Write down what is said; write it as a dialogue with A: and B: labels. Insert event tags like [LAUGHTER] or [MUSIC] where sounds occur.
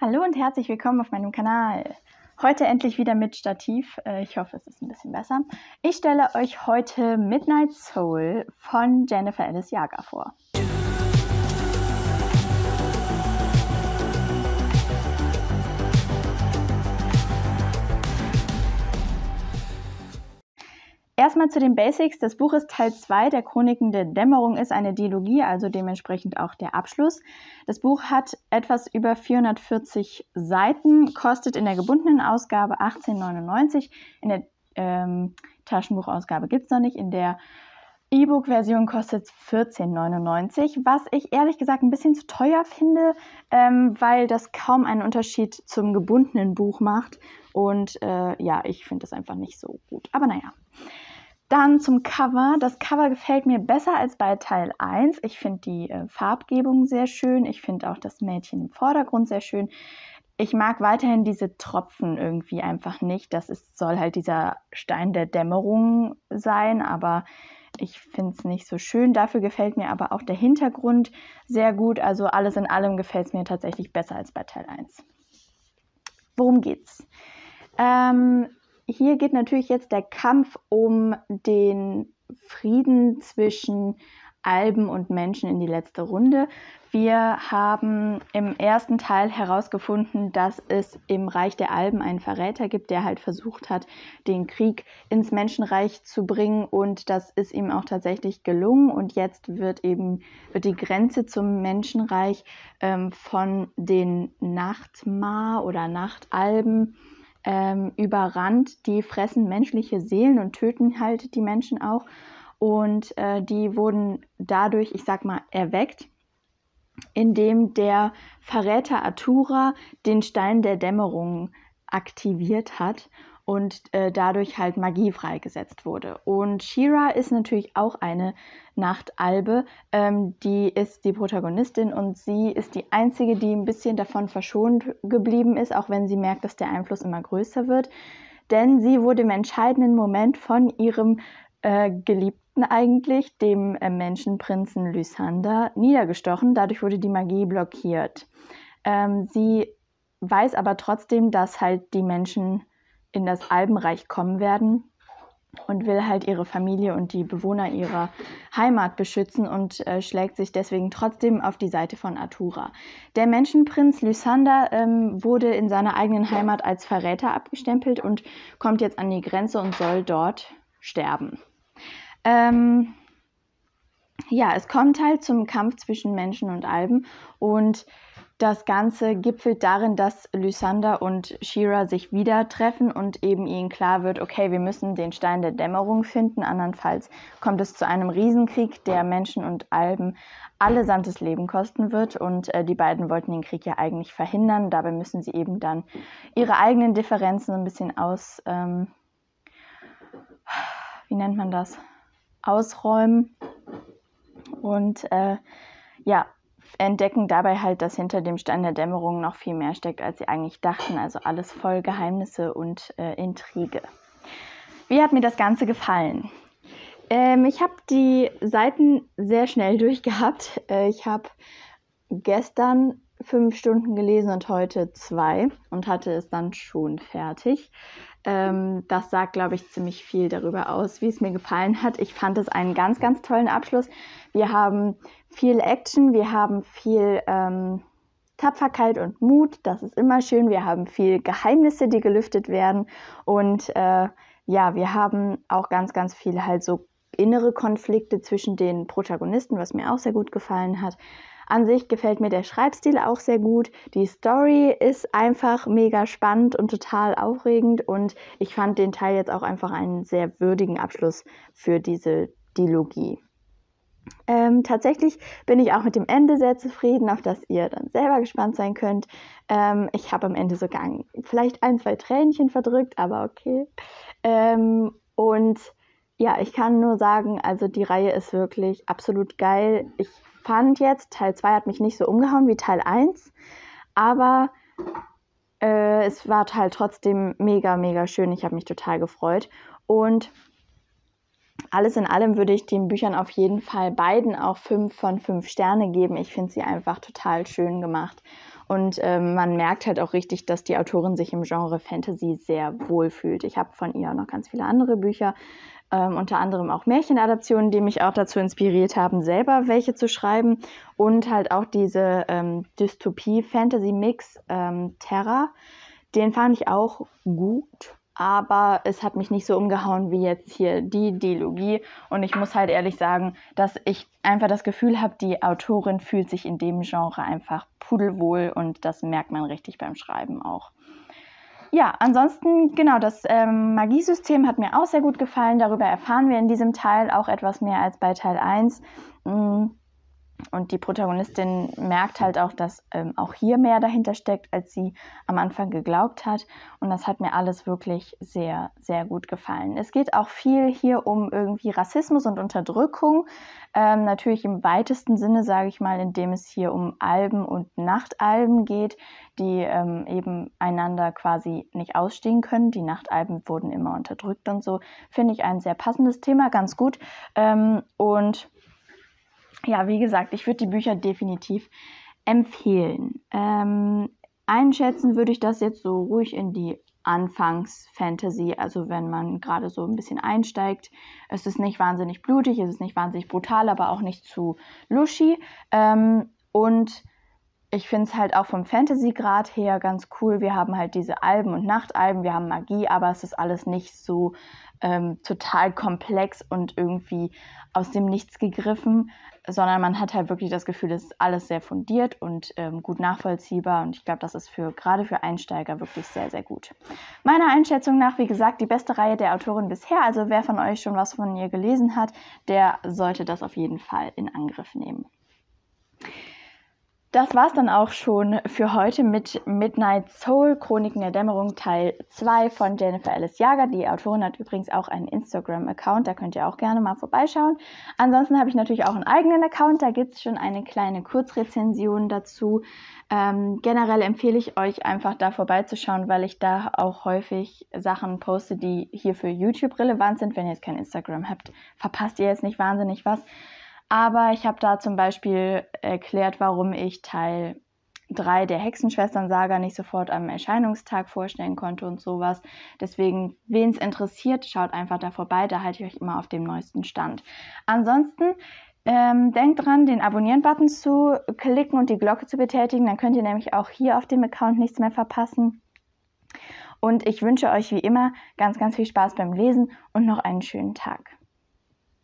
A: Hallo und herzlich willkommen auf meinem Kanal. Heute endlich wieder mit Stativ. Äh, ich hoffe, es ist ein bisschen besser. Ich stelle euch heute Midnight Soul von Jennifer Alice Jager vor. Erstmal zu den Basics. Das Buch ist Teil 2 der Chroniken der Dämmerung, ist eine Dialogie, also dementsprechend auch der Abschluss. Das Buch hat etwas über 440 Seiten, kostet in der gebundenen Ausgabe 18,99. In der ähm, Taschenbuchausgabe gibt es noch nicht. In der E-Book-Version kostet es 14,99, was ich ehrlich gesagt ein bisschen zu teuer finde, ähm, weil das kaum einen Unterschied zum gebundenen Buch macht. Und äh, ja, ich finde das einfach nicht so gut. Aber naja. Dann zum Cover. Das Cover gefällt mir besser als bei Teil 1. Ich finde die äh, Farbgebung sehr schön. Ich finde auch das Mädchen im Vordergrund sehr schön. Ich mag weiterhin diese Tropfen irgendwie einfach nicht. Das ist, soll halt dieser Stein der Dämmerung sein, aber ich finde es nicht so schön. Dafür gefällt mir aber auch der Hintergrund sehr gut. Also alles in allem gefällt es mir tatsächlich besser als bei Teil 1. Worum geht's? Ähm, hier geht natürlich jetzt der Kampf um den Frieden zwischen Alben und Menschen in die letzte Runde. Wir haben im ersten Teil herausgefunden, dass es im Reich der Alben einen Verräter gibt, der halt versucht hat, den Krieg ins Menschenreich zu bringen und das ist ihm auch tatsächlich gelungen und jetzt wird eben wird die Grenze zum Menschenreich ähm, von den Nachtmar oder Nachtalben äh, ähm, überrannt. Die fressen menschliche Seelen und töten halt die Menschen auch. Und äh, die wurden dadurch, ich sag mal, erweckt, indem der Verräter Atura den Stein der Dämmerung aktiviert hat und äh, dadurch halt Magie freigesetzt wurde. Und Shira ist natürlich auch eine Nachtalbe, ähm, die ist die Protagonistin und sie ist die einzige, die ein bisschen davon verschont geblieben ist, auch wenn sie merkt, dass der Einfluss immer größer wird. Denn sie wurde im entscheidenden Moment von ihrem äh, Geliebten eigentlich, dem äh, Menschenprinzen Lysander, niedergestochen. Dadurch wurde die Magie blockiert. Ähm, sie weiß aber trotzdem, dass halt die Menschen in das Alpenreich kommen werden und will halt ihre Familie und die Bewohner ihrer Heimat beschützen und äh, schlägt sich deswegen trotzdem auf die Seite von Artura. Der Menschenprinz Lysander ähm, wurde in seiner eigenen Heimat als Verräter abgestempelt und kommt jetzt an die Grenze und soll dort sterben. Ähm, ja, es kommt halt zum Kampf zwischen Menschen und Alben und das Ganze gipfelt darin, dass Lysander und Shira sich wieder treffen und eben ihnen klar wird, okay, wir müssen den Stein der Dämmerung finden, andernfalls kommt es zu einem Riesenkrieg, der Menschen und Alben allesamt das Leben kosten wird. Und äh, die beiden wollten den Krieg ja eigentlich verhindern. Dabei müssen sie eben dann ihre eigenen Differenzen ein bisschen aus, ähm, wie nennt man das, ausräumen. Und äh, ja, entdecken dabei halt, dass hinter dem Stein der Dämmerung noch viel mehr steckt, als sie eigentlich dachten. Also alles voll Geheimnisse und äh, Intrige. Wie hat mir das Ganze gefallen? Ähm, ich habe die Seiten sehr schnell [LAUGHS] durchgehabt. Äh, ich habe gestern fünf Stunden gelesen und heute zwei und hatte es dann schon fertig. Ähm, das sagt, glaube ich, ziemlich viel darüber aus, wie es mir gefallen hat. Ich fand es einen ganz, ganz tollen Abschluss. Wir haben viel Action, wir haben viel ähm, Tapferkeit und Mut, das ist immer schön. Wir haben viel Geheimnisse, die gelüftet werden. Und äh, ja, wir haben auch ganz, ganz viel halt so innere Konflikte zwischen den Protagonisten, was mir auch sehr gut gefallen hat. An sich gefällt mir der Schreibstil auch sehr gut. Die Story ist einfach mega spannend und total aufregend und ich fand den Teil jetzt auch einfach einen sehr würdigen Abschluss für diese Dilogie. Ähm, tatsächlich bin ich auch mit dem Ende sehr zufrieden, auf das ihr dann selber gespannt sein könnt. Ähm, ich habe am Ende sogar vielleicht ein, zwei Tränchen verdrückt, aber okay. Ähm, und ja, ich kann nur sagen, also die Reihe ist wirklich absolut geil. Ich fand jetzt, Teil 2 hat mich nicht so umgehauen wie Teil 1, aber äh, es war halt trotzdem mega, mega schön. Ich habe mich total gefreut. Und alles in allem würde ich den Büchern auf jeden Fall beiden auch 5 von 5 Sterne geben. Ich finde sie einfach total schön gemacht. Und ähm, man merkt halt auch richtig, dass die Autorin sich im Genre Fantasy sehr wohl fühlt. Ich habe von ihr auch noch ganz viele andere Bücher ähm, unter anderem auch Märchenadaptionen, die mich auch dazu inspiriert haben, selber welche zu schreiben und halt auch diese ähm, Dystopie-Fantasy-Mix ähm, Terra, den fand ich auch gut, aber es hat mich nicht so umgehauen wie jetzt hier die Dialogie und ich muss halt ehrlich sagen, dass ich einfach das Gefühl habe, die Autorin fühlt sich in dem Genre einfach pudelwohl und das merkt man richtig beim Schreiben auch ja, ansonsten, genau, das ähm, Magiesystem hat mir auch sehr gut gefallen. Darüber erfahren wir in diesem Teil auch etwas mehr als bei Teil 1. Mhm. Und die Protagonistin merkt halt auch, dass ähm, auch hier mehr dahinter steckt, als sie am Anfang geglaubt hat. Und das hat mir alles wirklich sehr, sehr gut gefallen. Es geht auch viel hier um irgendwie Rassismus und Unterdrückung. Ähm, natürlich im weitesten Sinne, sage ich mal, indem es hier um Alben und Nachtalben geht, die ähm, eben einander quasi nicht ausstehen können. Die Nachtalben wurden immer unterdrückt und so. Finde ich ein sehr passendes Thema, ganz gut. Ähm, und ja, wie gesagt, ich würde die Bücher definitiv empfehlen. Ähm, einschätzen würde ich das jetzt so ruhig in die Anfangs-Fantasy, also wenn man gerade so ein bisschen einsteigt. Es ist nicht wahnsinnig blutig, es ist nicht wahnsinnig brutal, aber auch nicht zu luschi. Ähm, und ich finde es halt auch vom Fantasy-Grad her ganz cool. Wir haben halt diese Alben und Nachtalben, wir haben Magie, aber es ist alles nicht so ähm, total komplex und irgendwie aus dem Nichts gegriffen, sondern man hat halt wirklich das Gefühl, es ist alles sehr fundiert und ähm, gut nachvollziehbar. Und ich glaube, das ist für gerade für Einsteiger wirklich sehr, sehr gut. Meiner Einschätzung nach, wie gesagt, die beste Reihe der Autorin bisher. Also wer von euch schon was von ihr gelesen hat, der sollte das auf jeden Fall in Angriff nehmen. Das war's dann auch schon für heute mit Midnight Soul Chroniken der Dämmerung Teil 2 von Jennifer Alice Jager. Die Autorin hat übrigens auch einen Instagram-Account, da könnt ihr auch gerne mal vorbeischauen. Ansonsten habe ich natürlich auch einen eigenen Account, da gibt es schon eine kleine Kurzrezension dazu. Ähm, generell empfehle ich euch einfach da vorbeizuschauen, weil ich da auch häufig Sachen poste, die hier für YouTube relevant sind. Wenn ihr jetzt kein Instagram habt, verpasst ihr jetzt nicht wahnsinnig was. Aber ich habe da zum Beispiel erklärt, warum ich Teil 3 der Hexenschwestern-Saga nicht sofort am Erscheinungstag vorstellen konnte und sowas. Deswegen, wen es interessiert, schaut einfach da vorbei. Da halte ich euch immer auf dem neuesten Stand. Ansonsten ähm, denkt dran, den Abonnieren-Button zu klicken und die Glocke zu betätigen. Dann könnt ihr nämlich auch hier auf dem Account nichts mehr verpassen. Und ich wünsche euch wie immer ganz, ganz viel Spaß beim Lesen und noch einen schönen Tag.